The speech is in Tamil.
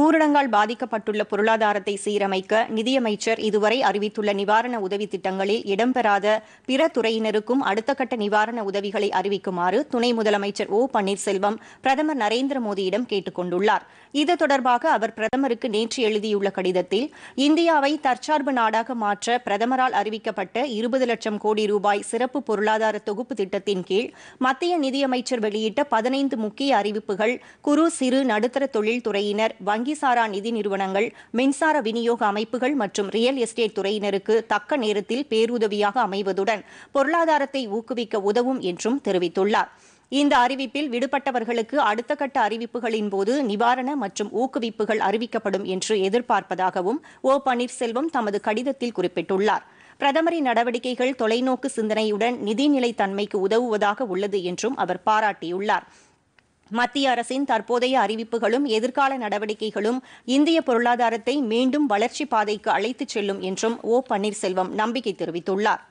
ஊரடங்கால் பாதிக்கப்பட்டுள்ள பொருளாதாரத்தை சீரமைக்க நிதியமைச்சர் இதுவரை அறிவித்துள்ள நிவாரண உதவி திட்டங்களில் இடம்பெறாத பிற துறையினருக்கும் அடுத்த கட்ட நிவாரண உதவிகளை அறிவிக்குமாறு துணை முதலமைச்சர் ஓ பன்னீர்செல்வம் பிரதமர் நரேந்திர மோடியிடம் கேட்டுக் கொண்டுள்ளார் இது தொடர்பாக அவர் பிரதமருக்கு நேற்று எழுதியுள்ள கடிதத்தில் இந்தியாவை தற்சார்பு நாடாக மாற்ற பிரதமரால் அறிவிக்கப்பட்ட இருபது லட்சம் கோடி ரூபாய் சிறப்பு பொருளாதார தொகுப்பு திட்டத்தின் கீழ் மத்திய நிதியமைச்சர் வெளியிட்ட பதினைந்து முக்கிய அறிவிப்புகள் குறு சிறு நடுத்தர தொழில் துறையினர் வங்கிசாரா நிதி நிறுவனங்கள் மின்சார விநியோக அமைப்புகள் மற்றும் ரியல் எஸ்டேட் துறையினருக்கு தக்க நேரத்தில் பேருதவியாக அமைவதுடன் பொருளாதாரத்தை ஊக்குவிக்க உதவும் என்றும் தெரிவித்துள்ளார் இந்த அறிவிப்பில் விடுபட்டவர்களுக்கு அடுத்த கட்ட அறிவிப்புகளின் போது நிவாரண மற்றும் ஊக்குவிப்புகள் அறிவிக்கப்படும் என்று எதிர்பார்ப்பதாகவும் ஓ பன்னீர்செல்வம் தமது கடிதத்தில் குறிப்பிட்டுள்ளார் பிரதமரின் நடவடிக்கைகள் தொலைநோக்கு சிந்தனையுடன் நிதிநிலை தன்மைக்கு உதவுவதாக உள்ளது என்றும் அவர் பாராட்டியுள்ளார் மத்திய அரசின் தற்போதைய அறிவிப்புகளும் எதிர்கால நடவடிக்கைகளும் இந்திய பொருளாதாரத்தை மீண்டும் வளர்ச்சிப் பாதைக்கு அழைத்துச் செல்லும் என்றும் ஓ பன்னீர்செல்வம் நம்பிக்கை தெரிவித்துள்ளார்